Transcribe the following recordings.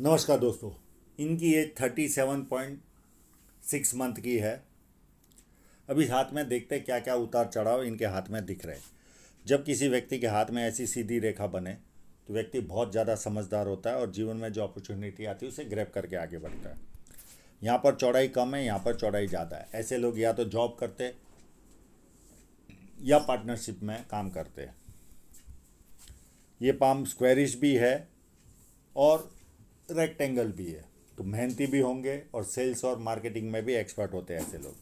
नमस्कार दोस्तों इनकी age thirty seven point six month की है अभी हाथ में देखते क्या क्या उतार चढ़ाव इनके हाथ में दिख रहे जब किसी व्यक्ति के हाथ में ऐसी सीधी रेखा बने तो व्यक्ति बहुत ज़्यादा समझदार होता है और जीवन में जो अपॉर्चुनिटी आती है उसे ग्रैप करके आगे बढ़ता है यहाँ पर चौड़ाई कम है यहाँ पर चौड़ाई ज़्यादा है ऐसे लोग या तो जॉब करते या पार्टनरशिप में काम करते ये पाम स्क्वेरिश भी है और रेक्टेंगल भी है तो मेहनती भी होंगे और सेल्स और मार्केटिंग में भी एक्सपर्ट होते हैं ऐसे लोग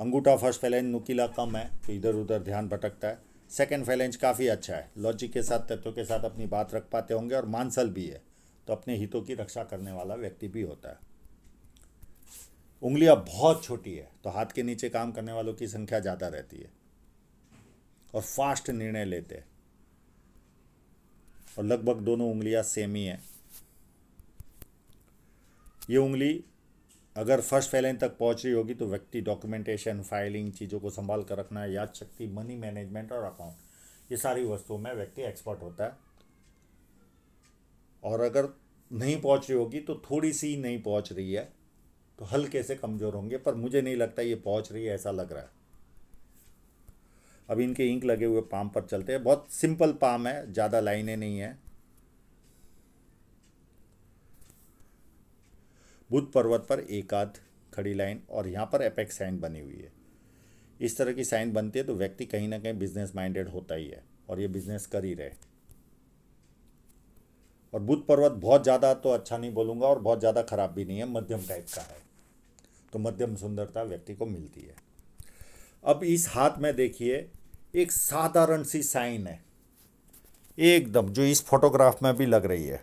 अंगूठा फर्स्ट फैलेंज नुकीला कम है तो इधर उधर ध्यान भटकता है सेकेंड फैलेंज काफ़ी अच्छा है लॉजिक के साथ तत्वों के साथ अपनी बात रख पाते होंगे और मानसल भी है तो अपने हितों की रक्षा करने वाला व्यक्ति भी होता है उंगलियां बहुत छोटी है तो हाथ के नीचे काम करने वालों की संख्या ज़्यादा रहती है और फास्ट निर्णय लेते हैं और लगभग दोनों उंगलियां सेम ही हैं ये उंगली अगर फर्स्ट फैलाइन तक पहुंच रही होगी तो व्यक्ति डॉक्यूमेंटेशन फाइलिंग चीज़ों को संभाल कर रखना याद शक्ति मनी मैनेजमेंट और अकाउंट ये सारी वस्तुओं में व्यक्ति एक्सपर्ट होता है और अगर नहीं पहुंच रही होगी तो थोड़ी सी नहीं पहुंच रही है तो हल्के से कमज़ोर होंगे पर मुझे नहीं लगता ये पहुंच रही है ऐसा लग रहा है अब इनके इंक लगे हुए पाम पर चलते हैं बहुत सिंपल पाम है ज़्यादा लाइनें नहीं है बुद्ध पर्वत पर एकाध खड़ी लाइन और यहाँ पर एपेक्स साइन बनी हुई है इस तरह की साइन बनती है तो व्यक्ति कहीं ना कहीं बिजनेस माइंडेड होता ही है और ये बिजनेस कर ही रहे और बुद्ध पर्वत बहुत ज़्यादा तो अच्छा नहीं बोलूँगा और बहुत ज़्यादा खराब भी नहीं है मध्यम टाइप का है तो मध्यम सुंदरता व्यक्ति को मिलती है अब इस हाथ में देखिए एक साधारण सी साइन है एकदम जो इस फोटोग्राफ में भी लग रही है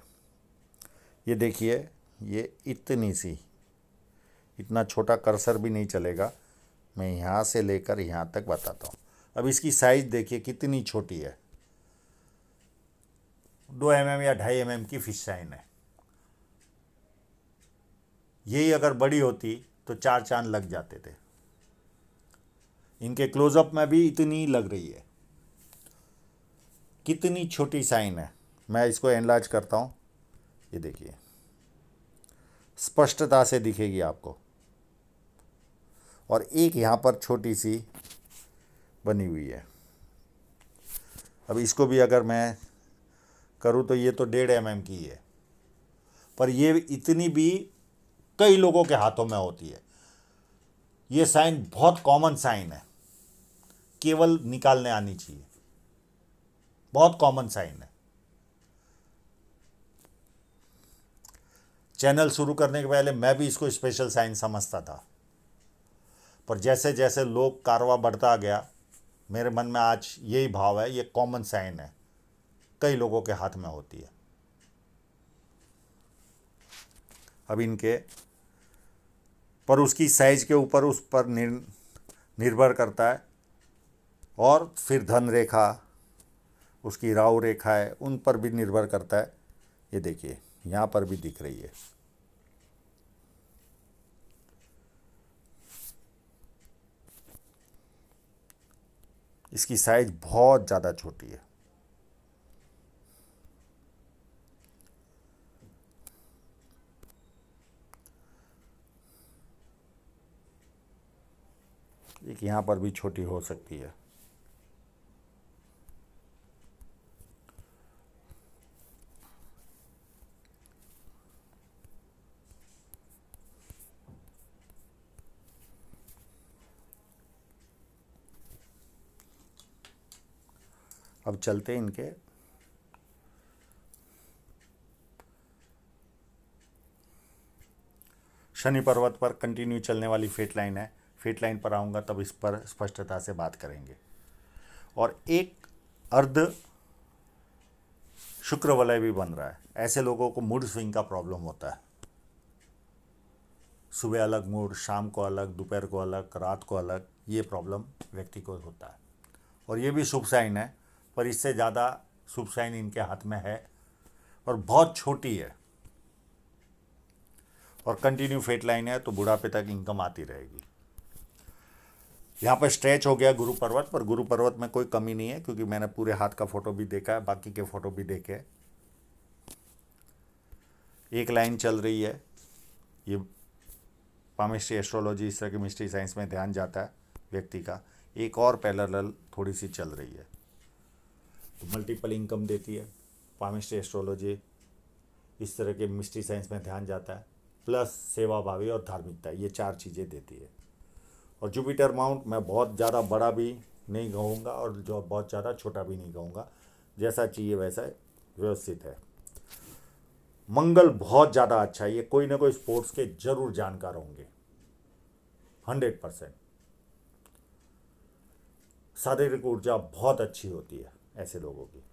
ये देखिए ये इतनी सी इतना छोटा कर्सर भी नहीं चलेगा मैं यहाँ से लेकर यहाँ तक बताता हूँ अब इसकी साइज़ देखिए कितनी छोटी है दो एम mm या ढाई एम mm की फिश साइन है यही अगर बड़ी होती तो चार चांद लग जाते थे इनके क्लोजअप में भी इतनी लग रही है कितनी छोटी साइन है मैं इसको एनलाज करता हूँ ये देखिए स्पष्टता से दिखेगी आपको और एक यहाँ पर छोटी सी बनी हुई है अब इसको भी अगर मैं करूँ तो ये तो डेढ़ एम एम की है पर ये इतनी भी कई लोगों के हाथों में होती है ये साइन बहुत कॉमन साइन है केवल निकालने आनी चाहिए बहुत कॉमन साइन है चैनल शुरू करने के पहले मैं भी इसको स्पेशल साइंस समझता था पर जैसे जैसे लोग कारवा बढ़ता गया मेरे मन में आज यही भाव है ये कॉमन साइन है कई लोगों के हाथ में होती है अब इनके पर उसकी साइज के ऊपर उस पर निर, निर्भर करता है और फिर धन रेखा उसकी राव रेखा है उन पर भी निर्भर करता है ये देखिए यहां पर भी दिख रही है इसकी साइज बहुत ज़्यादा छोटी है एक यहां पर भी छोटी हो सकती है अब चलते इनके शनि पर्वत पर कंटिन्यू चलने वाली फेट लाइन है फेट लाइन पर आऊँगा तब इस पर स्पष्टता से बात करेंगे और एक अर्ध शुक्र वलय भी बन रहा है ऐसे लोगों को मूड स्विंग का प्रॉब्लम होता है सुबह अलग मूड शाम को अलग दोपहर को अलग रात को अलग ये प्रॉब्लम व्यक्ति को होता है और ये भी शुभ साइन है पर इससे ज़्यादा शुभ साइन इनके हाथ में है और बहुत छोटी है और कंटिन्यू फेट लाइन है तो बुढ़ापे तक इनकम आती रहेगी यहाँ पर स्ट्रेच हो गया गुरु पर्वत पर गुरु पर्वत में कोई कमी नहीं है क्योंकि मैंने पूरे हाथ का फोटो भी देखा है बाकी के फोटो भी देखे एक लाइन चल रही है ये पामिस्ट्री एस्ट्रोलॉजी इस तरह की मिस्ट्री साइंस में ध्यान जाता है व्यक्ति का एक और पैरल थोड़ी सी चल रही है मल्टीपल तो इनकम देती है पामिस्ट्री एस्ट्रोलॉजी इस तरह के मिस्ट्री साइंस में ध्यान जाता है प्लस सेवाभावी और धार्मिकता ये चार चीज़ें देती है और जुपिटर माउंट मैं बहुत ज़्यादा बड़ा भी नहीं कहूँगा और जो बहुत ज़्यादा छोटा भी नहीं कहूँगा जैसा चाहिए वैसा व्यवस्थित है मंगल बहुत ज़्यादा अच्छा है ये कोई ना कोई स्पोर्ट्स के जरूर जानकार होंगे हंड्रेड परसेंट शारीरिक ऊर्जा बहुत अच्छी होती है ऐसे लोगों की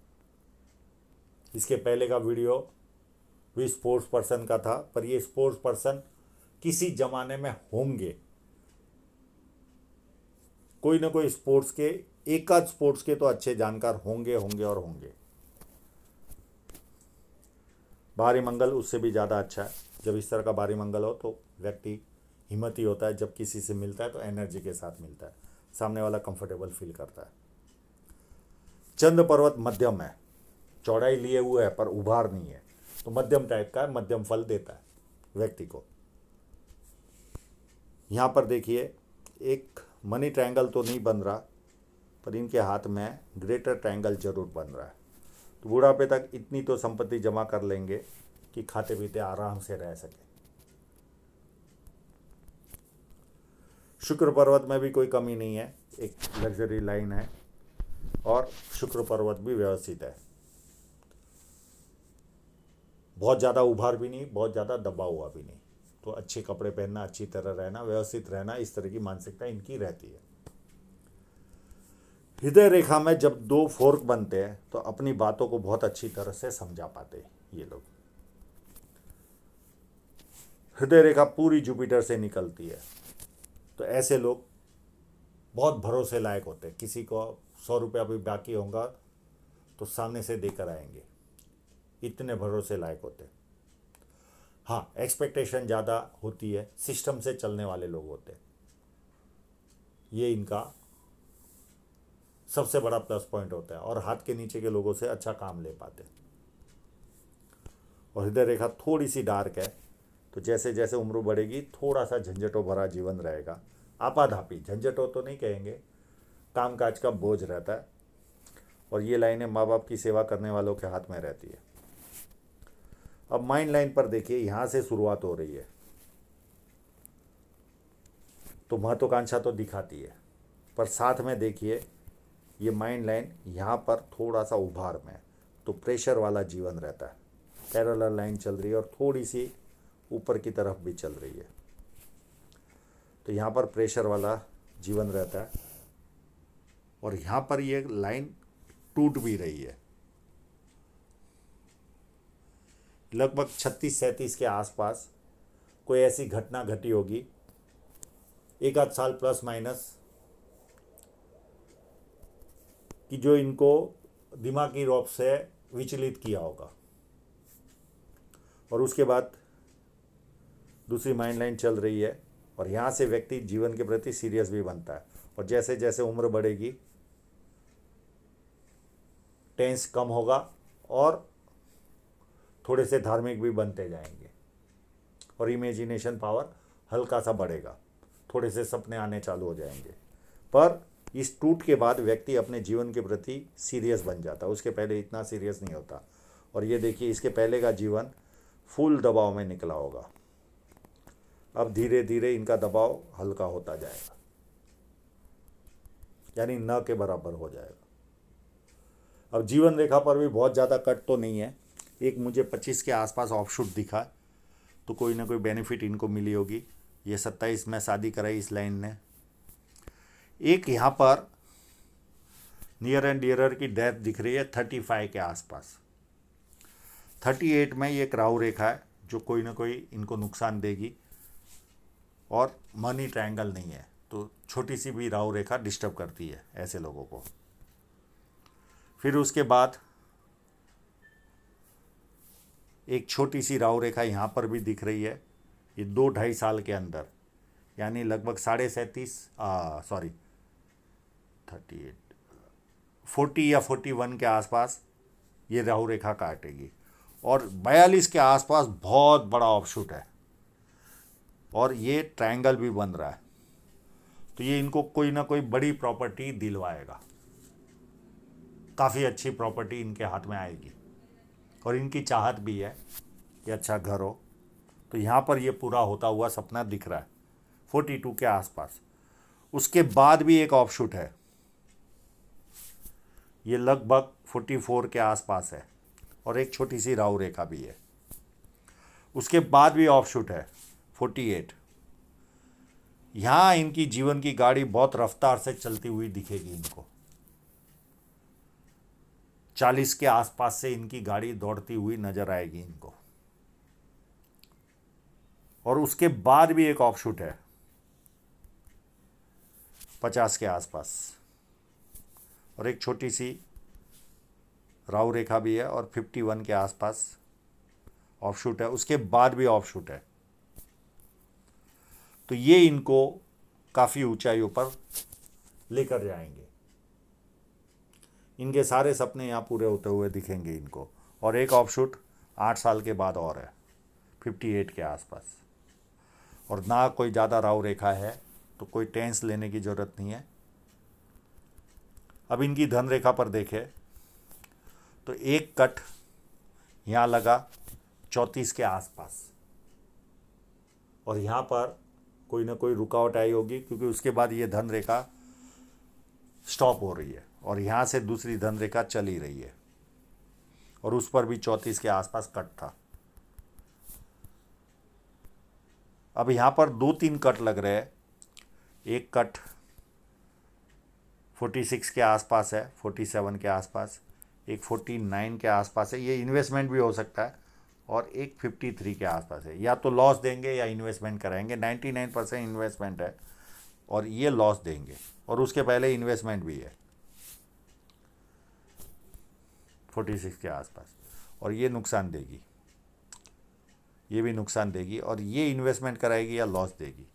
इसके पहले का वीडियो भी स्पोर्ट्स पर्सन का था पर ये स्पोर्ट्स पर्सन किसी ज़माने में होंगे कोई ना कोई स्पोर्ट्स के एक आध स्पोर्ट्स के तो अच्छे जानकार होंगे होंगे और होंगे भारी मंगल उससे भी ज़्यादा अच्छा है जब इस तरह का भारी मंगल हो तो व्यक्ति हिम्मत ही होता है जब किसी से मिलता है तो एनर्जी के साथ मिलता है सामने वाला कंफर्टेबल फील करता है चंद पर्वत मध्यम है चौड़ाई लिए हुए है पर उभार नहीं है तो मध्यम टाइप का मध्यम फल देता है व्यक्ति को यहाँ पर देखिए एक मनी ट्रायंगल तो नहीं बन रहा पर इनके हाथ में ग्रेटर ट्रायंगल जरूर बन रहा है तो बुढ़ापे तक इतनी तो संपत्ति जमा कर लेंगे कि खाते पीते आराम से रह सके शुक्र पर्वत में भी कोई कमी नहीं है एक लग्जरी लाइन है और शुक्र पर्वत भी व्यवस्थित है बहुत ज़्यादा उभार भी नहीं बहुत ज़्यादा दबा हुआ भी नहीं तो अच्छे कपड़े पहनना अच्छी तरह रहना व्यवस्थित रहना इस तरह की मानसिकता इनकी रहती है हृदय रेखा में जब दो फोर्क बनते हैं तो अपनी बातों को बहुत अच्छी तरह से समझा पाते हैं ये लोग हृदय रेखा पूरी जुपिटर से निकलती है तो ऐसे लोग बहुत भरोसे लायक होते हैं किसी को सौ रुपया भी बाकी होगा तो सामने से देकर आएंगे इतने भरोसे लायक होते हाँ एक्सपेक्टेशन ज़्यादा होती है सिस्टम से चलने वाले लोग होते ये इनका सबसे बड़ा प्लस पॉइंट होता है और हाथ के नीचे के लोगों से अच्छा काम ले पाते और हृदय रेखा थोड़ी सी डार्क है तो जैसे जैसे उम्र बढ़ेगी थोड़ा सा झंझटों भरा जीवन रहेगा आपाधापी झंझटों तो नहीं कहेंगे कामकाज का बोझ रहता है और ये लाइनें माँ बाप की सेवा करने वालों के हाथ में रहती है अब माइंड लाइन पर देखिए यहाँ से शुरुआत हो रही है तो महत्वाकांक्षा तो दिखाती है पर साथ में देखिए ये माइंड लाइन यहाँ पर थोड़ा सा उभार में तो प्रेशर वाला जीवन रहता है पैरल लाइन चल रही है और थोड़ी सी ऊपर की तरफ भी चल रही है तो यहाँ पर प्रेशर वाला जीवन रहता है और यहां पर ये लाइन टूट भी रही है लगभग छत्तीस सैंतीस के आसपास कोई ऐसी घटना घटी होगी एक आध साल प्लस माइनस कि जो इनको दिमागी रूप से विचलित किया होगा और उसके बाद दूसरी माइंड लाइन चल रही है और यहाँ से व्यक्ति जीवन के प्रति सीरियस भी बनता है और जैसे जैसे उम्र बढ़ेगी टेंस कम होगा और थोड़े से धार्मिक भी बनते जाएंगे और इमेजिनेशन पावर हल्का सा बढ़ेगा थोड़े से सपने आने चालू हो जाएंगे पर इस टूट के बाद व्यक्ति अपने जीवन के प्रति सीरियस बन जाता है उसके पहले इतना सीरियस नहीं होता और ये देखिए इसके पहले का जीवन फुल दबाव में निकला होगा अब धीरे धीरे इनका दबाव हल्का होता जाएगा यानी न के बराबर हो जाएगा अब जीवन रेखा पर भी बहुत ज़्यादा कट तो नहीं है एक मुझे पच्चीस के आसपास ऑफ शूट दिखा तो कोई ना कोई बेनिफिट इनको मिली होगी ये सत्ताईस में शादी कराई इस लाइन ने एक यहाँ पर नियर एंड डियरर की डेथ दिख रही है थर्टी फाइव के आसपास थर्टी एट में ये राहु रेखा है जो कोई ना कोई इनको नुकसान देगी और मनी ट्रायंगल नहीं है तो छोटी सी भी राहु रेखा डिस्टर्ब करती है ऐसे लोगों को फिर उसके बाद एक छोटी सी राव रेखा यहाँ पर भी दिख रही है ये दो ढाई साल के अंदर यानी लगभग साढ़े सैंतीस सॉरी थर्टी एट फोर्टी या फोर्टी वन के आसपास ये राहु रेखा काटेगी और बयालीस के आसपास बहुत बड़ा ऑपशूट है और ये ट्रायंगल भी बन रहा है तो ये इनको कोई ना कोई बड़ी प्रॉपर्टी दिलवाएगा काफ़ी अच्छी प्रॉपर्टी इनके हाथ में आएगी और इनकी चाहत भी है कि अच्छा घर हो तो यहाँ पर ये पूरा होता हुआ सपना दिख रहा है फोर्टी टू के आसपास उसके बाद भी एक ऑफशूट है ये लगभग फोर्टी फोर के आसपास है और एक छोटी सी राहु रेखा भी है उसके बाद भी ऑफशूट है फोर्टी एट यहाँ इनकी जीवन की गाड़ी बहुत रफ्तार से चलती हुई दिखेगी इनको चालीस के आसपास से इनकी गाड़ी दौड़ती हुई नजर आएगी इनको और उसके बाद भी एक ऑफ शूट है पचास के आसपास और एक छोटी सी राव रेखा भी है और फिफ्टी वन के आसपास ऑफ शूट है उसके बाद भी ऑफ शूट है तो ये इनको काफ़ी ऊंचाइयों पर लेकर जाएंगे इनके सारे सपने यहाँ पूरे होते हुए दिखेंगे इनको और एक ऑफशूट आठ साल के बाद और है फिफ्टी एट के आसपास और ना कोई ज़्यादा राव रेखा है तो कोई टेंस लेने की ज़रूरत नहीं है अब इनकी धन रेखा पर देखें तो एक कट यहाँ लगा चौंतीस के आसपास और यहाँ पर कोई ना कोई रुकावट आई होगी क्योंकि उसके बाद ये धन रेखा स्टॉप हो रही है और यहाँ से दूसरी धन रेखा चली रही है और उस पर भी चौंतीस के आसपास कट था अब यहाँ पर दो तीन कट लग रहे हैं एक कट 46 के आसपास है 47 के आसपास एक 49 के आसपास है ये इन्वेस्टमेंट भी हो सकता है और एक 53 के आसपास है या तो लॉस देंगे या इन्वेस्टमेंट कराएंगे 99 परसेंट इन्वेस्टमेंट है और ये लॉस देंगे और उसके पहले इन्वेस्टमेंट भी है फोर्टी सिक्स के आसपास और ये नुकसान देगी ये भी नुकसान देगी और ये इन्वेस्टमेंट कराएगी या लॉस देगी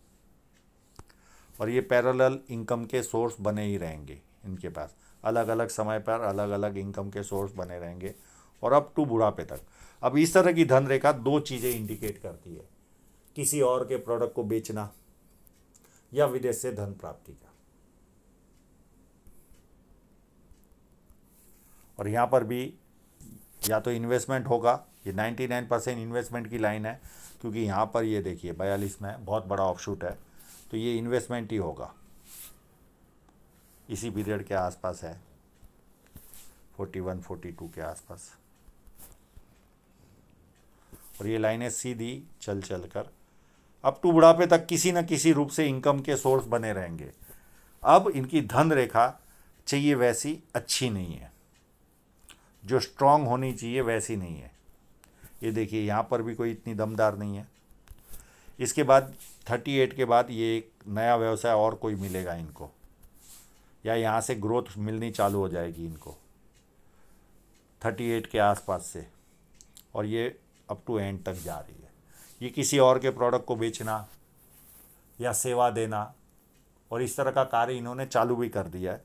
और ये पैरेलल इनकम के सोर्स बने ही रहेंगे इनके पास अलग अलग समय पर अलग अलग इनकम के सोर्स बने रहेंगे और अप टू बुढ़ापे तक अब इस तरह की धन रेखा दो चीज़ें इंडिकेट करती है किसी और के प्रोडक्ट को बेचना या विदेश से धन प्राप्ति का और यहाँ पर भी या तो इन्वेस्टमेंट होगा ये 99 परसेंट इन्वेस्टमेंट की लाइन है क्योंकि यहाँ पर ये देखिए बयालीस में बहुत बड़ा ऑफशूट है तो ये इन्वेस्टमेंट ही होगा इसी पीरियड के आसपास है 41 42 के आसपास और ये लाइनें सीधी चल चल कर अब टू तो बुढ़ापे तक किसी न किसी रूप से इनकम के सोर्स बने रहेंगे अब इनकी धन रेखा चाहिए वैसी अच्छी नहीं है जो स्ट्रांग होनी चाहिए वैसी नहीं है ये देखिए यहाँ पर भी कोई इतनी दमदार नहीं है इसके बाद थर्टी एट के बाद ये एक नया व्यवसाय और कोई मिलेगा इनको या यहाँ से ग्रोथ मिलनी चालू हो जाएगी इनको थर्टी एट के आसपास से और ये अप टू एंड तक जा रही है ये किसी और के प्रोडक्ट को बेचना या सेवा देना और इस तरह का कार्य इन्होंने चालू भी कर दिया है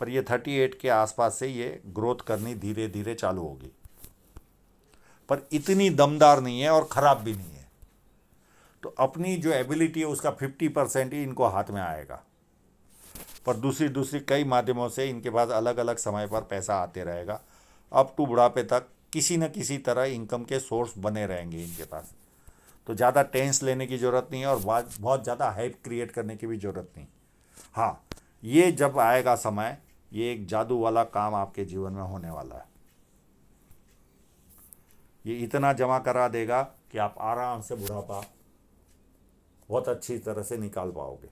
पर ये 38 के आसपास से ये ग्रोथ करनी धीरे धीरे चालू होगी पर इतनी दमदार नहीं है और ख़राब भी नहीं है तो अपनी जो एबिलिटी है उसका 50 परसेंट ही इनको हाथ में आएगा पर दूसरी दूसरी कई माध्यमों से इनके पास अलग अलग समय पर पैसा आते रहेगा अप टू बुढ़ापे तक किसी न किसी तरह इनकम के सोर्स बने रहेंगे इनके पास तो ज़्यादा टेंस लेने की ज़रूरत नहीं है और बहुत ज़्यादा हाइप क्रिएट करने की भी ज़रूरत नहीं हाँ ये जब आएगा समय ये एक जादू वाला काम आपके जीवन में होने वाला है ये इतना जमा करा देगा कि आप आराम से बुढ़ापा बहुत अच्छी तरह से निकाल पाओगे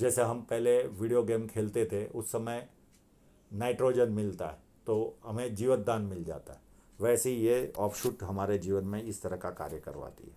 जैसे हम पहले वीडियो गेम खेलते थे उस समय नाइट्रोजन मिलता है तो हमें जीवतदान मिल जाता है वैसे ही ये ऑफशूट हमारे जीवन में इस तरह का कार्य करवाती है